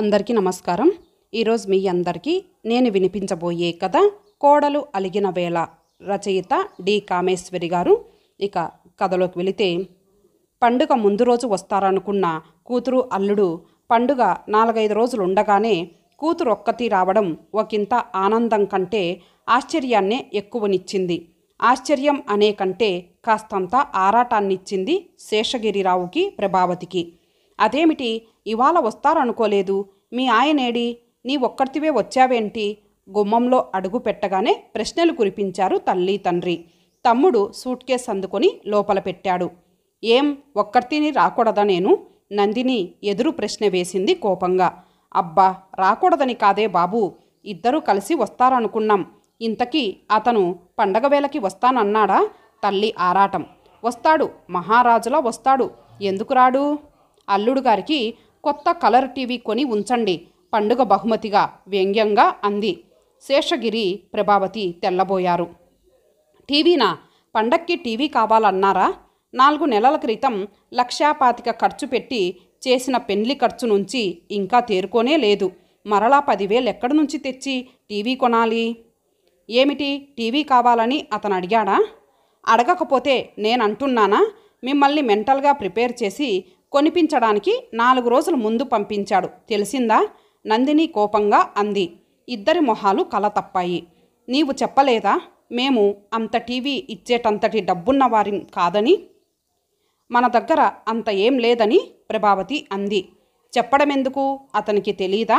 అందరికీ నమస్కారం ఈరోజు మీ అందరికీ నేను వినిపించబోయే కథ కోడలు అలిగిన వేళ రచయిత డి కామేశ్వరి గారు ఇక కథలోకి వెళితే పండుగ ముందు రోజు వస్తారనుకున్న కూతురు అల్లుడు పండుగ నాలుగైదు రోజులు ఉండగానే కూతురు ఒక్కతి రావడం ఒకంత ఆనందం కంటే ఆశ్చర్యాన్నే ఎక్కువనిచ్చింది ఆశ్చర్యం అనే కంటే కాస్తంత ఆరాటాన్నిచ్చింది శేషగిరిరావుకి ప్రభావతికి అదేమిటి ఇవాళ వస్తారనుకోలేదు మీ ఆయనేడి నీ ఒక్కడివే వచ్చావేంటి గుమ్మంలో అడుగు పెట్టగానే ప్రశ్నలు కురిపించారు తల్లి తండ్రి తమ్ముడు సూట్ కేస్ అందుకొని లోపల పెట్టాడు ఏం ఒక్కర్తిని రాకూడదా నేను నందిని ఎదురు ప్రశ్న వేసింది కోపంగా అబ్బా రాకూడదని కాదే బాబు ఇద్దరూ కలిసి వస్తారనుకున్నాం ఇంతకీ అతను పండగ వేళకి వస్తానన్నాడా తల్లి ఆరాటం వస్తాడు మహారాజులా వస్తాడు ఎందుకు రాడు అల్లుడు గారికి కొత్త కలర్ టీవీ కొని ఉంచండి పండుగ బహుమతిగా వ్యంగ్యంగా అంది శేషగిరి ప్రభావతి తెల్లబోయారు టీవీనా పండక్కి టీవీ కావాలన్నారా నాలుగు నెలల క్రితం లక్షాపాతిక ఖర్చు పెట్టి చేసిన పెండ్లి ఖర్చు నుంచి ఇంకా తేరుకోనే లేదు మరలా పదివేలు ఎక్కడి నుంచి తెచ్చి టీవీ కొనాలి ఏమిటి టీవీ కావాలని అతను అడిగాడా అడగకపోతే నేనంటున్నానా మిమ్మల్ని మెంటల్గా ప్రిపేర్ చేసి కొనిపించడానికి నాలుగు రోజుల ముందు పంపించాడు తెలిసిందా నందిని కోపంగా అంది ఇద్దరి మొహాలు కలతప్పాయి నీవు చెప్పలేదా మేము అంత టీవీ ఇచ్చేటంతటి డబ్బున్న కాదని మన దగ్గర అంత ఏం లేదని ప్రభావతి అంది చెప్పడమెందుకు అతనికి తెలీదా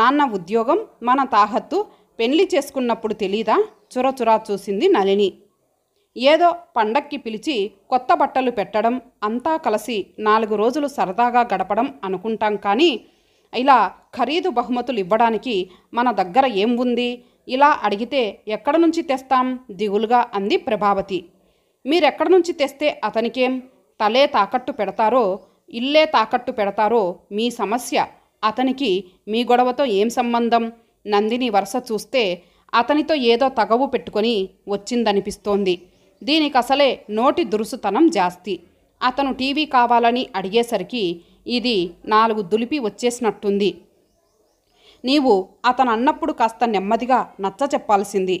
నాన్న ఉద్యోగం మన తాహత్తు పెళ్లి చేసుకున్నప్పుడు తెలీదా చురచురా చూసింది నలిని ఏదో పండక్కి పిలిచి కొత్త బట్టలు పెట్టడం అంతా కలిసి నాలుగు రోజులు సరదాగా గడపడం అనుకుంటాం కానీ ఇలా ఖరీదు బహుమతులు ఇవ్వడానికి మన దగ్గర ఏం ఉంది ఇలా అడిగితే ఎక్కడ నుంచి తెస్తాం దిగులుగా అంది ప్రభావతి మీరెక్కడ నుంచి తెస్తే అతనికేం తలే తాకట్టు పెడతారో ఇల్లే తాకట్టు పెడతారో మీ సమస్య అతనికి మీ గొడవతో ఏం సంబంధం నందిని వరుస చూస్తే అతనితో ఏదో తగవు పెట్టుకొని వచ్చిందనిపిస్తోంది దీనికి అసలే నోటి దురుసుతనం జాస్తి అతను టీవీ కావాలని అడిగేసరికి ఇది నాలుగు దులిపి వచ్చేసినట్టుంది నీవు అతను అన్నప్పుడు కాస్త నెమ్మదిగా నచ్చ చెప్పాల్సింది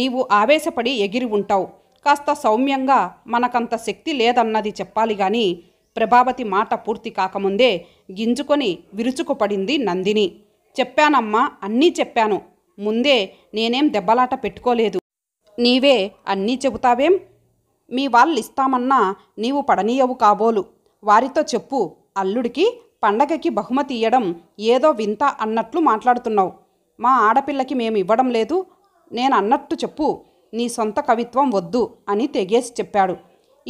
నీవు ఆవేశపడి ఎగిరి ఉంటావు కాస్త సౌమ్యంగా మనకంత శక్తి లేదన్నది చెప్పాలి గాని ప్రభావతి మాట పూర్తి కాకముందే గింజుకొని విరుచుకుపడింది నందిని చెప్పానమ్మా అన్నీ చెప్పాను ముందే నేనేం దెబ్బలాట పెట్టుకోలేదు నీవే అన్నీ చెబుతావేం మీ వాళ్ళు ఇస్తామన్నా నీవు పడనీయవు కాబోలు వారితో చెప్పు అల్లుడికి పండగకి బహుమతి ఇయ్యడం ఏదో వింత అన్నట్లు మాట్లాడుతున్నావు మా ఆడపిల్లకి మేము ఇవ్వడం లేదు నేను అన్నట్టు చెప్పు నీ సొంత కవిత్వం వద్దు అని తెగేసి చెప్పాడు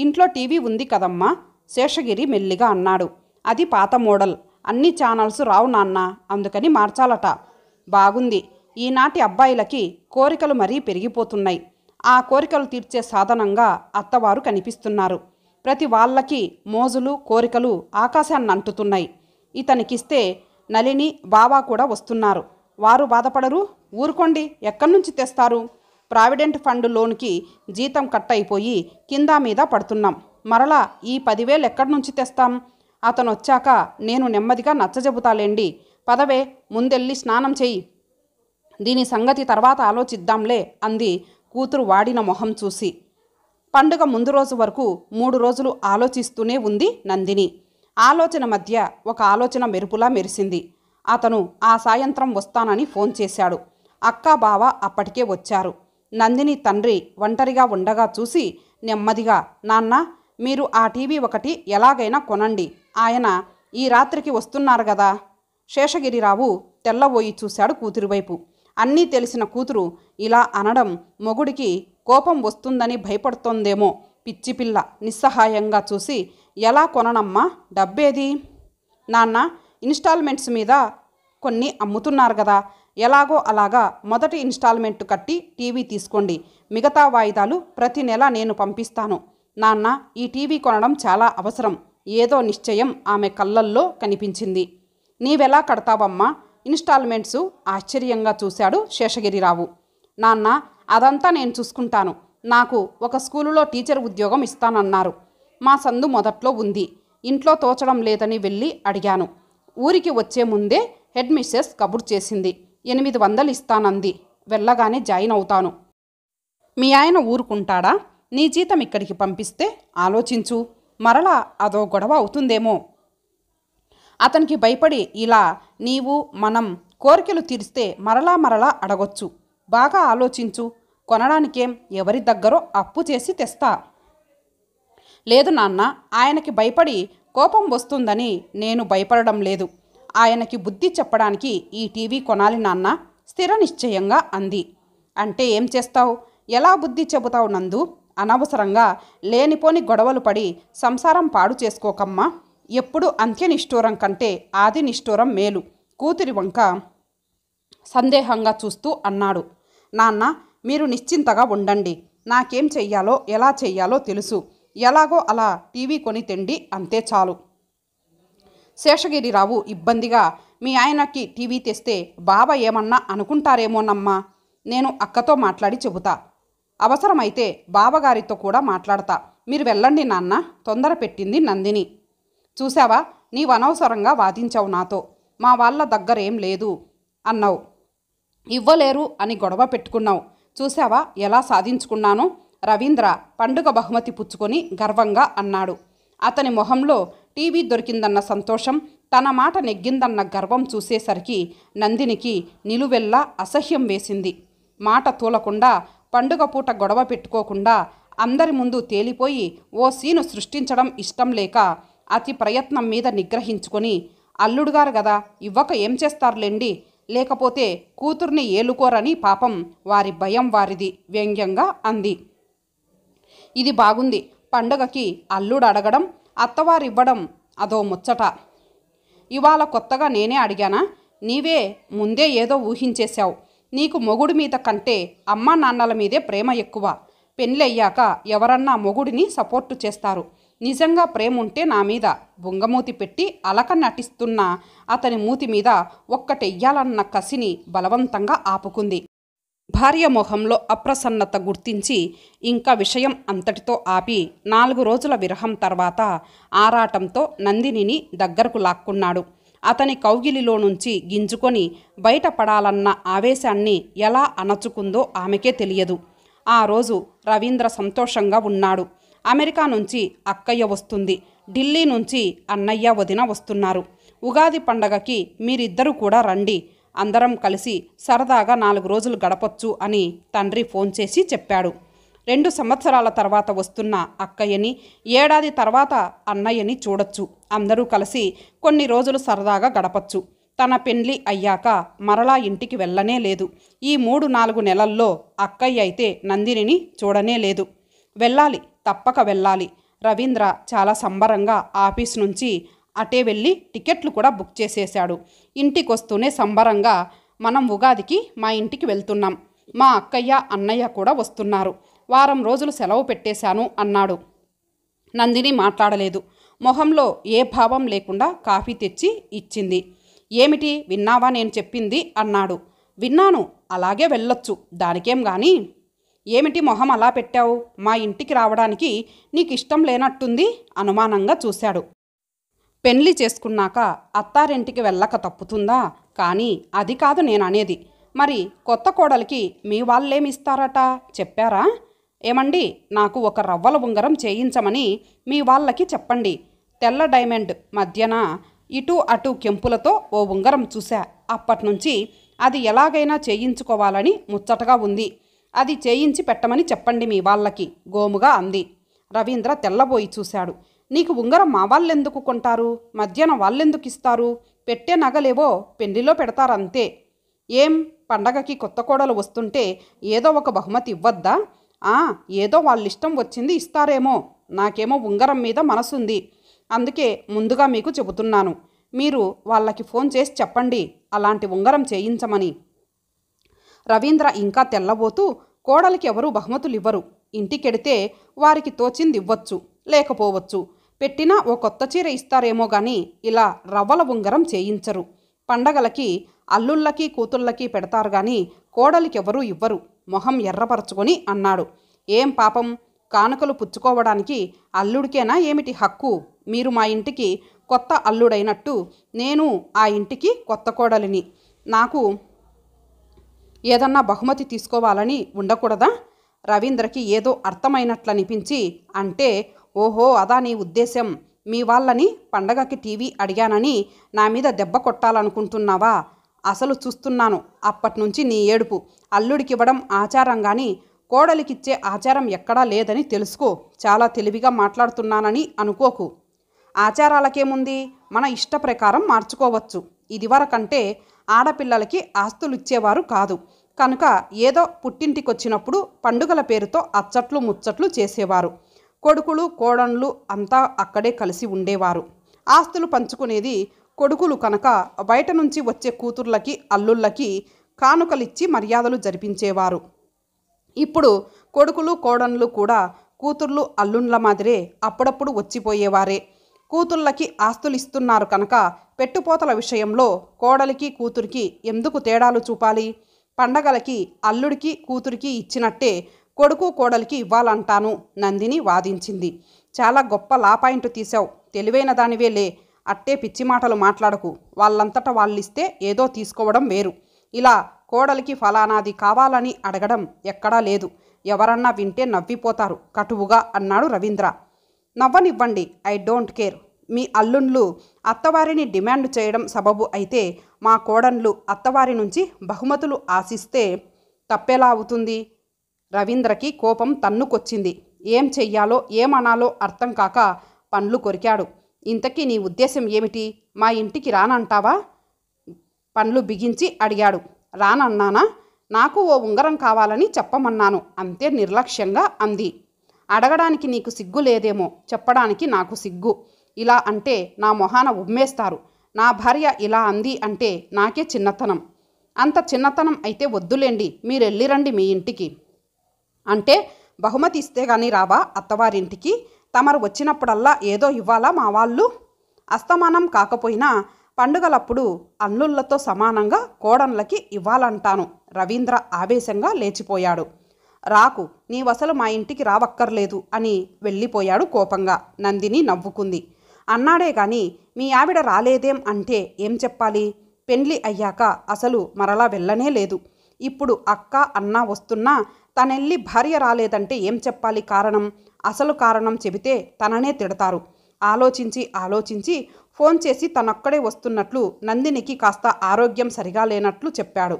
ఇంట్లో టీవీ ఉంది కదమ్మా శేషగిరి మెల్లిగా అన్నాడు అది పాత మోడల్ అన్ని ఛానల్స్ రావు నాన్న అందుకని మార్చాలట బాగుంది ఈనాటి అబ్బాయిలకి కోరికలు మరీ పెరిగిపోతున్నాయి ఆ కోరికలు తీర్చే సాధనంగా అత్తవారు కనిపిస్తున్నారు ప్రతి వాళ్ళకి మోజులు కోరికలు ఆకాశాన్ని అంటుతున్నాయి ఇతనికిస్తే నలిని బావా కూడా వస్తున్నారు వారు బాధపడరు ఊరుకోండి ఎక్కడి నుంచి తెస్తారు ప్రావిడెంట్ ఫండ్ లోన్కి జీతం కట్ అయిపోయి కింద మీద పడుతున్నాం మరలా ఈ పదివేలు ఎక్కడి నుంచి తెస్తాం అతను వచ్చాక నేను నెమ్మదిగా నచ్చజెబుతాలేండి పదవే ముందెళ్ళి స్నానం చెయ్యి దీని సంగతి తర్వాత ఆలోచిద్దాంలే అంది కూతురు వాడిన మొహం చూసి పండుగ ముందు రోజు వరకు మూడు రోజులు ఆలోచిస్తూనే ఉంది నందిని ఆలోచన మధ్య ఒక ఆలోచన మెరుపులా మెరిసింది అతను ఆ సాయంత్రం వస్తానని ఫోన్ చేశాడు అక్కా బావ అప్పటికే వచ్చారు నందిని తండ్రి ఒంటరిగా ఉండగా చూసి నెమ్మదిగా నాన్న మీరు ఆ టీవీ ఒకటి ఎలాగైనా కొనండి ఆయన ఈ రాత్రికి వస్తున్నారు కదా శేషగిరిరావు తెల్లబోయి చూశాడు కూతురువైపు అన్నీ తెలిసిన కూతురు ఇలా అనడం మొగుడికి కోపం వస్తుందని భయపడుతోందేమో పిచ్చిపిల్ల నిస్సహాయంగా చూసి ఎలా కొననమ్మా డబ్బేది నాన్న ఇన్స్టాల్మెంట్స్ మీద కొన్ని అమ్ముతున్నారు కదా ఎలాగో అలాగా మొదటి ఇన్స్టాల్మెంట్ కట్టి టీవీ తీసుకోండి మిగతా వాయిదాలు ప్రతి నెల నేను పంపిస్తాను నాన్న ఈ టీవీ కొనడం చాలా అవసరం ఏదో నిశ్చయం ఆమె కళ్ళల్లో కనిపించింది నీవెలా కడతావమ్మా ఇన్స్టాల్మెంట్స్ ఆశ్చర్యంగా చూశాడు శేషగిరిరావు నాన్న అదంతా నేను చూసుకుంటాను నాకు ఒక స్కూలులో టీచర్ ఉద్యోగం ఇస్తానన్నారు మా సందు మొదట్లో ఉంది ఇంట్లో తోచడం లేదని వెళ్ళి అడిగాను ఊరికి వచ్చే ముందే హెడ్ మిస్సెస్ కబుర్ చేసింది ఎనిమిది వందలు ఇస్తానంది వెళ్ళగానే జాయిన్ అవుతాను మీ ఆయన ఊరుకుంటాడా నీ జీతం ఇక్కడికి పంపిస్తే ఆలోచించు మరలా అదో గొడవ అవుతుందేమో అతనికి భయపడి ఇలా నీవు మనం కోరికలు తీరిస్తే మరలా మరలా అడగొచ్చు బాగా ఆలోచించు కొనడానికేం ఎవరి దగ్గరో అప్పు చేసి తెస్తా లేదు నాన్న ఆయనకి భయపడి కోపం వస్తుందని నేను భయపడడం లేదు ఆయనకి బుద్ధి చెప్పడానికి ఈ టీవీ కొనాలి నాన్న స్థిర నిశ్చయంగా అంది అంటే ఏం చేస్తావు ఎలా బుద్ధి చెబుతావు నందు అనవసరంగా లేనిపోని గొడవలు పడి సంసారం పాడు చేసుకోకమ్మా ఎప్పుడు అంత్యనిష్ఠూరం కంటే ఆది నిష్ఠూరం మేలు కూతురి వంక సందేహంగా చూస్తూ అన్నాడు నాన్న మీరు నిశ్చింతగా ఉండండి నాకేం చెయ్యాలో ఎలా చెయ్యాలో తెలుసు ఎలాగో అలా టీవీ కొని తిండి అంతే చాలు శేషగిరిరావు ఇబ్బందిగా మీ ఆయనకి టీవీ తెస్తే బావ ఏమన్నా అనుకుంటారేమోనమ్మా నేను అక్కతో మాట్లాడి చెబుతా అవసరమైతే బావగారితో కూడా మాట్లాడతా మీరు వెళ్ళండి నాన్న తొందర పెట్టింది నందిని చూశావా నీవనవసరంగా వాదించావు నాతో మా వాళ్ళ దగ్గరేం లేదు అన్నావు ఇవ్వలేరు అని గొడవ పెట్టుకున్నావు చూశావా ఎలా సాధించుకున్నానో రవీంద్ర పండుగ బహుమతి పుచ్చుకొని గర్వంగా అన్నాడు అతని మొహంలో టీవీ దొరికిందన్న సంతోషం తన మాట నెగ్గిందన్న గర్వం చూసేసరికి నందినికి నిలువెల్లా అసహ్యం వేసింది మాట తూలకుండా పండుగ పూట గొడవ పెట్టుకోకుండా అందరి ముందు తేలిపోయి ఓ సీను సృష్టించడం ఇష్టం లేక అతి ప్రయత్నం మీద నిగ్రహించుకొని అల్లుడుగారు కదా ఇవ్వక ఏం చేస్తారులేండి లేకపోతే కూతుర్ని ఏలుకోరని పాపం వారి భయం వారిది వ్యంగ్యంగా అంది ఇది బాగుంది పండగకి అల్లుడు అడగడం అత్తవారివ్వడం అదో ముచ్చట ఇవాళ కొత్తగా నేనే అడిగానా నీవే ముందే ఏదో ఊహించేశావు నీకు మొగుడి మీద కంటే అమ్మా నాన్నల మీదే ప్రేమ ఎక్కువ పెళ్ళయ్యాక ఎవరన్నా మొగుడిని సపోర్టు చేస్తారు నిజంగా ప్రేమ ఉంటే నా మీద బుంగమూతి పెట్టి అలక నటిస్తున్న అతని మూతి మీద ఒక్కటెయ్యాలన్న కసిని బలవంతంగా ఆపుకుంది భార్య మొహంలో అప్రసన్నత గుర్తించి ఇంకా విషయం అంతటితో ఆపి నాలుగు రోజుల విరహం తర్వాత ఆరాటంతో నందినిని దగ్గరకు లాక్కున్నాడు అతని కౌగిలిలో నుంచి గింజుకొని బయటపడాలన్న ఆవేశాన్ని ఎలా అణచుకుందో ఆమెకే తెలియదు ఆ రోజు రవీంద్ర సంతోషంగా ఉన్నాడు అమెరికా నుంచి అక్కయ్య వస్తుంది ఢిల్లీ నుంచి అన్నయ్య వదిన వస్తున్నారు ఉగాది పండగకి మీరిద్దరూ కూడా రండి అందరం కలిసి సరదాగా నాలుగు రోజులు గడపచ్చు అని తండ్రి ఫోన్ చేసి చెప్పాడు రెండు సంవత్సరాల తర్వాత వస్తున్న అక్కయ్యని ఏడాది తర్వాత అన్నయ్యని చూడొచ్చు అందరూ కలిసి కొన్ని రోజులు సరదాగా గడపచ్చు తన పెండ్లి అయ్యాక మరలా ఇంటికి వెళ్ళనే లేదు ఈ మూడు నాలుగు నెలల్లో అక్కయ్య అయితే నందినిని చూడనే లేదు వెళ్ళాలి తప్పక వెళ్ళాలి రవీంద్ర చాలా సంబరంగా ఆఫీస్ నుంచి అటే వెళ్ళి టికెట్లు కూడా బుక్ చేసేశాడు ఇంటికి వస్తూనే సంబరంగా మనం ఉగాదికి మా ఇంటికి వెళ్తున్నాం మా అక్కయ్య అన్నయ్య కూడా వస్తున్నారు వారం రోజులు సెలవు పెట్టేశాను అన్నాడు నందిని మాట్లాడలేదు మొహంలో ఏ భావం లేకుండా కాఫీ తెచ్చి ఇచ్చింది ఏమిటి విన్నావా నేను చెప్పింది అన్నాడు విన్నాను అలాగే వెళ్ళొచ్చు దానికేం కానీ ఏమిటి మొహం అలా పెట్టావు మా ఇంటికి రావడానికి నీకు ఇష్టం లేనట్టుంది అనుమానంగా చూశాడు పెళ్లి చేసుకున్నాక అత్తారింటికి వెళ్ళక తప్పుతుందా కానీ అది కాదు నేను అనేది మరి కొత్త కోడలికి మీ వాళ్ళేమిస్తారట చెప్పారా ఏమండి నాకు ఒక రవ్వల ఉంగరం చేయించమని మీ వాళ్ళకి చెప్పండి తెల్ల డైమండ్ మధ్యన ఇటు అటు కెంపులతో ఓ ఉంగరం చూశా అప్పటినుంచి అది ఎలాగైనా చేయించుకోవాలని ముచ్చటగా ఉంది అది చేయించి పెట్టమని చెప్పండి మీ వాళ్ళకి గోముగా అంది రవీంద్ర తెల్లబోయి చూశాడు నీకు ఉంగరం మా వాళ్ళెందుకు కొంటారు మధ్యాహ్నం వాళ్ళెందుకు ఇస్తారు పెట్టే నగలేవో పెళ్లిలో పెడతారంతే ఏం పండగకి కొత్త కోడలు వస్తుంటే ఏదో ఒక బహుమతి ఇవ్వద్దా ఆ ఏదో వాళ్ళిష్టం వచ్చింది ఇస్తారేమో నాకేమో ఉంగరం మీద మనసుంది అందుకే ముందుగా మీకు చెబుతున్నాను మీరు వాళ్ళకి ఫోన్ చేసి చెప్పండి అలాంటి ఉంగరం చేయించమని రవీంద్ర ఇంకా తెల్లబోతూ కోడలికి ఎవరూ బహుమతులు ఇవ్వరు ఇంటికెడితే వారికి తోచింది ఇవ్వచ్చు లేకపోవచ్చు పెట్టినా ఓ కొత్త చీర ఇస్తారేమో గాని ఇలా రవ్వల ఉంగరం చేయించరు పండగలకి అల్లుళ్ళకి కూతుళ్ళకి పెడతారు గాని కోడలికెవరూ ఇవ్వరు మొహం ఎర్రపరచుకొని అన్నాడు ఏం పాపం కానుకలు పుచ్చుకోవడానికి అల్లుడికేనా ఏమిటి హక్కు మీరు మా ఇంటికి కొత్త అల్లుడైనట్టు నేను ఆ ఇంటికి కొత్త కోడలిని నాకు ఏదన్నా బహుమతి తీసుకోవాలని ఉండకూడదా రవీంద్రకి ఏదో అర్థమైనట్లనిపించి అంటే ఓహో అదా నీ ఉద్దేశం మీ వాళ్ళని పండగకి టీవీ అడిగానని నా మీద దెబ్బ కొట్టాలనుకుంటున్నావా అసలు చూస్తున్నాను అప్పటినుంచి నీ ఏడుపు అల్లుడికివ్వడం ఆచారం కానీ కోడలికిచ్చే ఆచారం ఎక్కడా లేదని తెలుసుకో చాలా తెలివిగా మాట్లాడుతున్నానని అనుకోకు ఆచారాలకేముంది మన ఇష్ట ప్రకారం మార్చుకోవచ్చు ఇదివరకంటే ఆడపిల్లలకి ఆస్తులు ఇచ్చేవారు కాదు కనుక ఏదో పుట్టింటికొచ్చినప్పుడు పండుగల పేరుతో అచ్చట్లు ముచ్చట్లు చేసేవారు కొడుకులు కోడన్లు అంతా అక్కడే కలిసి ఉండేవారు ఆస్తులు పంచుకునేది కొడుకులు కనుక బయట నుంచి వచ్చే కూతుర్లకి అల్లుళ్ళకి కానుకలిచ్చి మర్యాదలు జరిపించేవారు ఇప్పుడు కొడుకులు కోడన్లు కూడా కూతుర్లు అల్లుండ్ల మాదిరే అప్పుడప్పుడు వచ్చిపోయేవారే కూతుళ్ళకి ఆస్తులు ఇస్తున్నారు కనుక పెట్టుపోతల విషయంలో కోడలికి కూతురికి ఎందుకు తేడాలు చూపాలి పండగలకి అల్లుడికి కూతురికి ఇచ్చినట్టే కొడుకు కోడలికి ఇవ్వాలంటాను నందిని వాదించింది చాలా గొప్ప లాపాయింట్ తీసావు తెలివైన దానివేలే అట్టే పిచ్చి మాటలు మాట్లాడకు వాళ్ళంతట వాళ్ళిస్తే ఏదో తీసుకోవడం వేరు ఇలా కోడలికి ఫలానాది కావాలని అడగడం ఎక్కడా లేదు ఎవరన్నా వింటే నవ్విపోతారు కటువుగా అన్నాడు రవీంద్ర నవ్వనివ్వండి ఐ డోంట్ కేర్ మీ అల్లుండ్లు అత్తవారిని డిమాండ్ చేయడం సబబు అయితే మా కోడన్లు అత్తవారి నుంచి బహుమతులు ఆశిస్తే తప్పెలా అవుతుంది రవీంద్రకి కోపం తన్నుకొచ్చింది ఏం చెయ్యాలో ఏమనాలో అర్థం కాక పండ్లు కొరికాడు ఇంతకీ నీ ఉద్దేశం ఏమిటి మా ఇంటికి రానంటావా పండ్లు బిగించి అడిగాడు రానన్నానా నాకు ఓ ఉంగరం కావాలని చెప్పమన్నాను అంతే నిర్లక్ష్యంగా అంది అడగడానికి నీకు సిగ్గు లేదేమో చెప్పడానికి నాకు సిగ్గు ఇలా అంటే నా మొహాన ఉమ్మేస్తారు నా భార్య ఇలా అంది అంటే నాకే చిన్నతనం అంత చిన్నతనం అయితే వద్దులేండి మీరెళ్ళిరండి మీ ఇంటికి అంటే బహుమతి ఇస్తే కానీ రావా అత్తవారింటికి తమరు వచ్చినప్పుడల్లా ఏదో ఇవ్వాలా మా వాళ్ళు అస్తమానం కాకపోయినా పండుగలప్పుడు అల్లుళ్లతో సమానంగా కోడన్లకి ఇవ్వాలంటాను రవీంద్ర ఆవేశంగా లేచిపోయాడు రాకు నీవసలు మా ఇంటికి రావక్కర్లేదు అని వెళ్ళిపోయాడు కోపంగా నందిని నవ్వుకుంది అన్నాడే కానీ మీ ఆవిడ రాలేదేం అంటే ఏం చెప్పాలి పెండ్లి అయ్యాక అసలు మరలా వెళ్ళనే లేదు ఇప్పుడు అక్క అన్న వస్తున్నా తనెళ్ళి భార్య రాలేదంటే ఏం చెప్పాలి కారణం అసలు కారణం చెబితే తననే తిడతారు ఆలోచించి ఆలోచించి ఫోన్ చేసి తనొక్కడే వస్తున్నట్లు నందినికి కాస్త ఆరోగ్యం సరిగా లేనట్లు చెప్పాడు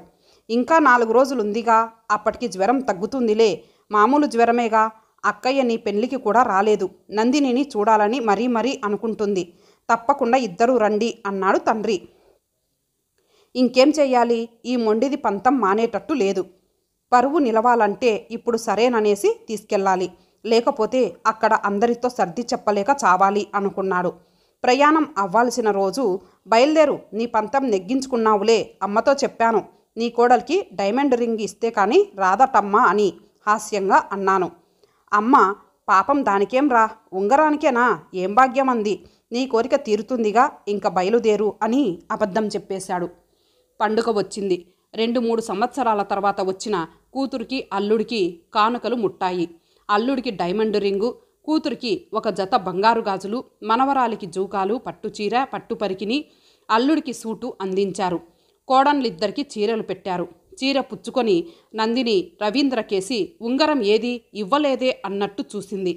ఇంకా నాలుగు రోజులుందిగా అప్పటికి జ్వరం తగ్గుతుందిలే మామూలు జ్వరమేగా అక్కయ్య నీ పెళ్లికి కూడా రాలేదు నందినిని చూడాలని మరీ మరీ అనుకుంటుంది తప్పకుండా ఇద్దరూ రండి అన్నాడు తండ్రి ఇంకేం చెయ్యాలి ఈ మొండిది పంతం మానేటట్టు లేదు పరువు నిలవాలంటే ఇప్పుడు సరేననేసి తీసుకెళ్ళాలి లేకపోతే అక్కడ అందరితో సర్ది చెప్పలేక చావాలి అనుకున్నాడు ప్రయాణం అవ్వాల్సిన రోజు బయలుదేరు నీ పంతం నెగ్గించుకున్నావులే అమ్మతో చెప్పాను నీ కోడలికి డైమండ్ రింగ్ ఇస్తే కానీ రాదటమ్మా అని హాస్యంగా అన్నాను అమ్మ పాపం దానికేం రా ఉంగరానికేనా ఏం భాగ్యం అంది నీ కోరిక తీరుతుందిగా ఇంక బయలుదేరు అని అబద్ధం చెప్పేశాడు పండుగ వచ్చింది రెండు మూడు సంవత్సరాల తర్వాత వచ్చిన కూతురికి అల్లుడికి కానుకలు ముట్టాయి అల్లుడికి డైమండ్ రింగు కూతురికి ఒక జత బంగారు గాజులు మనవరాలికి జూకాలు పట్టుచీర పట్టుపరికిని అల్లుడికి సూటు అందించారు కోడన్లిద్దరికీ చీరలు పెట్టారు చీర పుచ్చుకొని నందిని రవీంద్రకేసి ఉంగరం ఏది ఇవ్వలేదే అన్నట్టు చూసింది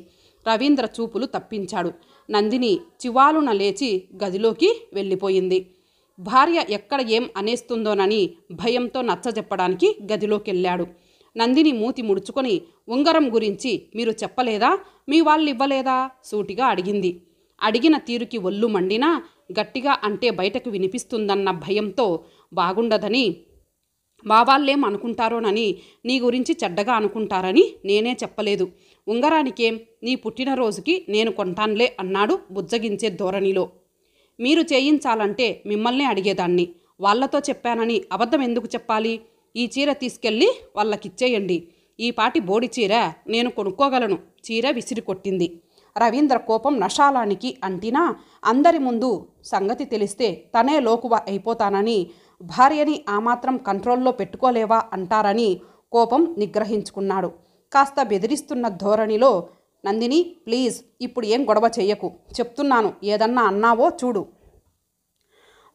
రవీంద్ర చూపులు తప్పించాడు నందిని చివాలున లేచి గదిలోకి వెళ్ళిపోయింది భార్య ఎక్కడ ఏం అనేస్తుందోనని భయంతో నచ్చజెప్పడానికి గదిలోకి వెళ్ళాడు నందిని మూతి ముడుచుకొని ఉంగరం గురించి మీరు చెప్పలేదా మీ వాళ్ళు ఇవ్వలేదా సూటిగా అడిగింది అడిగిన తీరుకి ఒళ్ళు మండినా గట్టిగా అంటే బయటకు వినిపిస్తుందన్న భయంతో బాగుండదని మా వాళ్ళేం అనుకుంటారోనని నీ గురించి చెడ్డగా అనుకుంటారని నేనే చెప్పలేదు ఉంగరానికేం నీ పుట్టినరోజుకి నేను కొంటానులే అన్నాడు బుజ్జగించే ధోరణిలో మీరు చేయించాలంటే మిమ్మల్ని అడిగేదాన్ని వాళ్లతో చెప్పానని అబద్ధం ఎందుకు చెప్పాలి ఈ చీర తీసుకెళ్ళి వాళ్ళకిచ్చేయండి ఈ పాటి బోడి చీర నేను కొనుక్కోగలను చీర విసిరి కొట్టింది రవీంద్ర కోపం నషాలానికి అంటినా అందరి ముందు సంగతి తెలిస్తే తనే లోకువ అయిపోతానని భార్యని ఆ మాత్రం కంట్రోల్లో పెట్టుకోలేవా అంటారని కోపం నిగ్రహించుకున్నాడు కాస్త బెదిరిస్తున్న ధోరణిలో నందిని ప్లీజ్ ఇప్పుడు ఏం గొడవ చెయ్యకు చెప్తున్నాను ఏదన్నా అన్నావో చూడు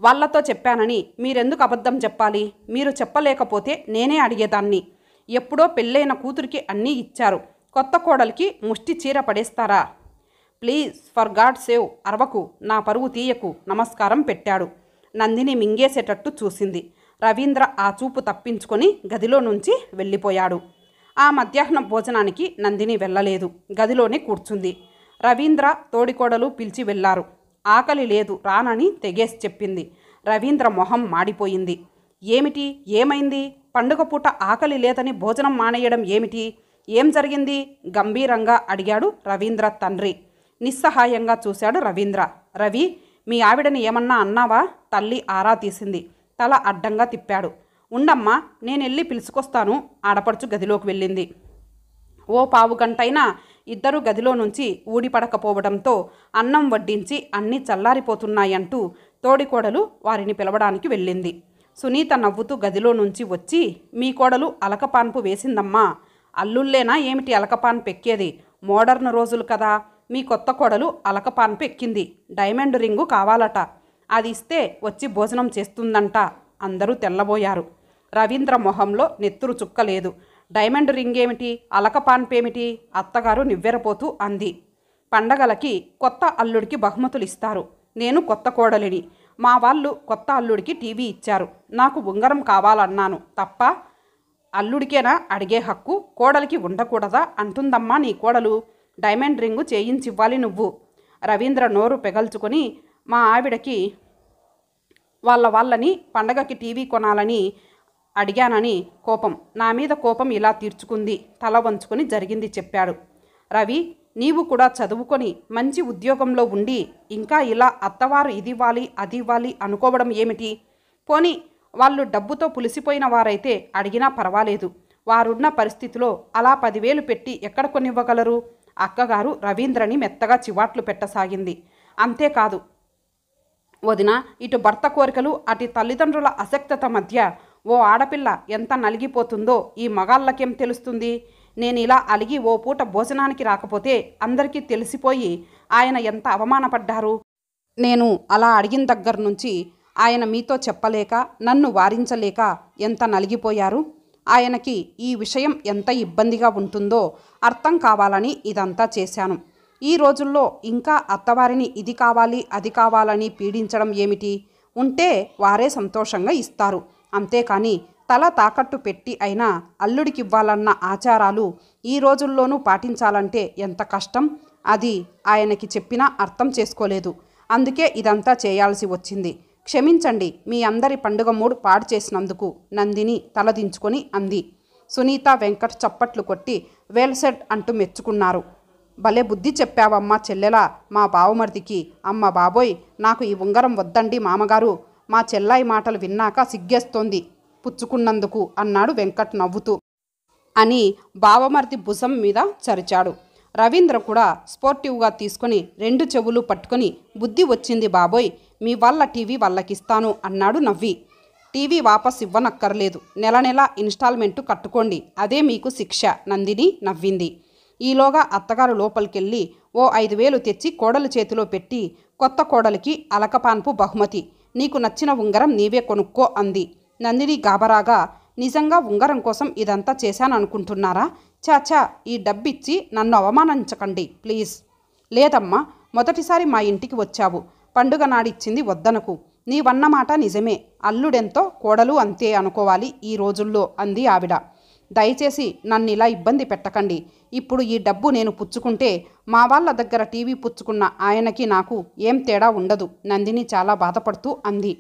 వాళ్లతో చెప్పానని మీరెందుకు అబద్ధం చెప్పాలి మీరు చెప్పలేకపోతే నేనే అడిగేదాన్ని ఎప్పుడో పెళ్ళైన కూతురికి అన్నీ ఇచ్చారు కొత్త కోడలికి ముష్టి చీర పడేస్తారా ప్లీజ్ ఫర్ గాడ్ సేవ్ అరవకు నా పరువు తీయకు నమస్కారం పెట్టాడు నందిని మింగేసేటట్టు చూసింది రవీంద్ర ఆ చూపు తప్పించుకొని గదిలో నుంచి వెళ్ళిపోయాడు ఆ మధ్యాహ్నం భోజనానికి నందిని వెళ్ళలేదు గదిలోనే కూర్చుంది రవీంద్ర తోడికోడలు పిలిచి వెళ్ళారు ఆకలి లేదు రానని తెగేసి చెప్పింది రవీంద్ర మొహం మాడిపోయింది ఏమిటి ఏమైంది పండుగ పూట ఆకలి లేదని భోజనం మానేయడం ఏమిటి ఏం జరిగింది గంభీరంగా అడిగాడు రవీంద్ర తండ్రి నిస్సహాయంగా చూశాడు రవీంద్ర రవి మీ ఆవిడని ఏమన్నా అన్నావా తల్లి ఆరా తీసింది తల అడ్డంగా తిప్పాడు ఉండమ్మా నేనెళ్ళి పిలుచుకొస్తాను ఆడపడుచు గదిలోకి వెళ్ళింది ఓ పావు గంటైనా ఇద్దరు గదిలో నుంచి ఊడిపడకపోవడంతో అన్నం వడ్డించి అన్నీ చల్లారిపోతున్నాయంటూ తోడికోడలు వారిని పిలవడానికి వెళ్ళింది సునీత నవ్వుతూ గదిలో నుంచి వచ్చి మీ కోడలు అలకపాన్పు వేసిందమ్మా అల్లుళ్ళేనా ఏమిటి అలకపాన్ ఎక్కేది మోడర్న్ రోజులు కదా మీ కొత్త కోడలు అలకపాన్పు ఎక్కింది డైమండ్ రింగు కావాలట అది ఇస్తే వచ్చి భోజనం చేస్తుందంట అందరూ తెల్లబోయారు రవీంద్ర మొహంలో నెత్తురు చుక్కలేదు డైమండ్ రింగ్ ఏమిటి అలక పాన్పేమిటి అత్తగారు నివ్వెరపోతూ అంది పండగలకి కొత్త అల్లుడికి బహుమతులు ఇస్తారు నేను కొత్త కోడలిని మా వాళ్ళు కొత్త అల్లుడికి టీవీ ఇచ్చారు నాకు ఉంగరం కావాలన్నాను తప్ప అల్లుడికేనా అడిగే హక్కు కోడలికి ఉండకూడదా అంటుందమ్మా నీ కోడలు డైమండ్ రింగు చేయించివ్వాలి నువ్వు రవీంద్ర నోరు పెగల్చుకొని మా ఆవిడకి వాళ్ళ వాళ్ళని పండగకి టీవీ కొనాలని అడిగానని కోపం నా మీద కోపం ఇలా తీర్చుకుంది తల వంచుకొని జరిగింది చెప్పాడు రవి నీవు కూడా చదువుకొని మంచి ఉద్యోగంలో ఉండి ఇంకా ఇలా అత్తవారు ఇది ఇవ్వాలి అది ఇవ్వాలి అనుకోవడం ఏమిటి పోని వాళ్ళు డబ్బుతో పులిసిపోయిన వారైతే అడిగినా పర్వాలేదు వారున్న పరిస్థితిలో అలా పదివేలు పెట్టి ఎక్కడ కొనివ్వగలరు అక్కగారు రవీంద్రని మెత్తగా చివాట్లు పెట్టసాగింది అంతేకాదు వదిన ఇటు భర్త కోరికలు అటు తల్లిదండ్రుల అసక్తత మధ్య ఓ ఆడపిల్ల ఎంత నలిగిపోతుందో ఈ మగాళ్ళకేం తెలుస్తుంది నేను ఇలా అలిగి ఓ పూట భోజనానికి రాకపోతే అందరికీ తెలిసిపోయి ఆయన ఎంత అవమానపడ్డారు నేను అలా అడిగిన దగ్గర నుంచి ఆయన మీతో చెప్పలేక నన్ను వారించలేక ఎంత నలిగిపోయారు ఆయనకి ఈ విషయం ఎంత ఇబ్బందిగా ఉంటుందో అర్థం కావాలని ఇదంతా చేశాను ఈ రోజుల్లో ఇంకా అత్తవారిని ఇది కావాలి అది కావాలని పీడించడం ఏమిటి ఉంటే వారే సంతోషంగా ఇస్తారు అంతేకాని తల తాకట్టు పెట్టి అయినా అల్లుడికివ్వాలన్న ఆచారాలు ఈ రోజుల్లోనూ పాటించాలంటే ఎంత కష్టం అది ఆయనకి చెప్పినా అర్థం చేసుకోలేదు అందుకే ఇదంతా చేయాల్సి వచ్చింది క్షమించండి మీ అందరి పండుగ మూడు పాడు చేసినందుకు నందిని తలదించుకొని అంది సునీత వెంకట్ చప్పట్లు కొట్టి వెల్ అంటూ మెచ్చుకున్నారు భలే బుద్ధి చెప్పావమ్మా చెల్లెలా మా బావమరిదికి అమ్మ బాబోయ్ నాకు ఈ ఉంగరం వద్దండి మామగారు మా చెల్లాయి మాటలు విన్నాక సిగ్గేస్తోంది పుచ్చుకున్నందుకు అన్నాడు వెంకట్ నవ్వుతూ అని బావమర్ది భుజం మీద చరిచాడు రవీంద్ర కూడా స్పోర్టివ్గా తీసుకుని రెండు చెవులు పట్టుకుని బుద్ధి వచ్చింది బాబోయ్ మీ వల్ల టీవీ వాళ్ళకిస్తాను అన్నాడు నవ్వి టీవీ వాపస్ ఇవ్వనక్కర్లేదు నెల నెల ఇన్స్టాల్మెంటు కట్టుకోండి అదే మీకు శిక్ష నందిని నవ్వింది ఈలోగా అత్తగారు లోపలికెళ్ళి ఓ ఐదు వేలు తెచ్చి కోడలు చేతిలో పెట్టి కొత్త కోడలికి అలకపాన్పు బహుమతి నీకు నచ్చిన ఉంగరం నీవే కొనుక్కో అంది నందిని గాబరాగా నిజంగా ఉంగరం కోసం ఇదంతా చేశాననుకుంటున్నారా చాచా ఈ డబ్బిచ్చి నన్ను అవమానించకండి ప్లీజ్ లేదమ్మా మొదటిసారి మా ఇంటికి వచ్చావు పండుగ నాడిచ్చింది వద్దనకు నీవన్నమాట నిజమే అల్లుడెంతో కోడలు అంతే అనుకోవాలి ఈ రోజుల్లో అంది ఆవిడ దయచేసి నన్ను ఇలా ఇబ్బంది పెట్టకండి ఇప్పుడు ఈ డబ్బు నేను పుచ్చుకుంటే మా వాళ్ళ దగ్గర టీవీ పుచ్చుకున్న ఆయనకి నాకు ఏం తేడా ఉండదు నందిని చాలా బాధపడుతూ అంది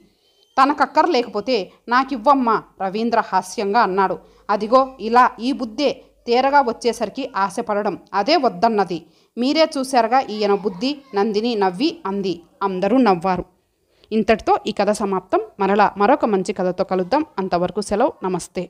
తనకక్కర లేకపోతే నాకివ్వమ్మా రవీంద్ర హాస్యంగా అన్నాడు అదిగో ఇలా ఈ బుద్ధే తేరగా వచ్చేసరికి ఆశపడడం అదే వద్దన్నది మీరే చూశారుగా ఈయన బుద్ధి నందిని నవ్వి అంది అందరూ నవ్వారు ఇంతటితో ఈ కథ సమాప్తం మరలా మరొక మంచి కథతో కలుద్దాం అంతవరకు సెలవు నమస్తే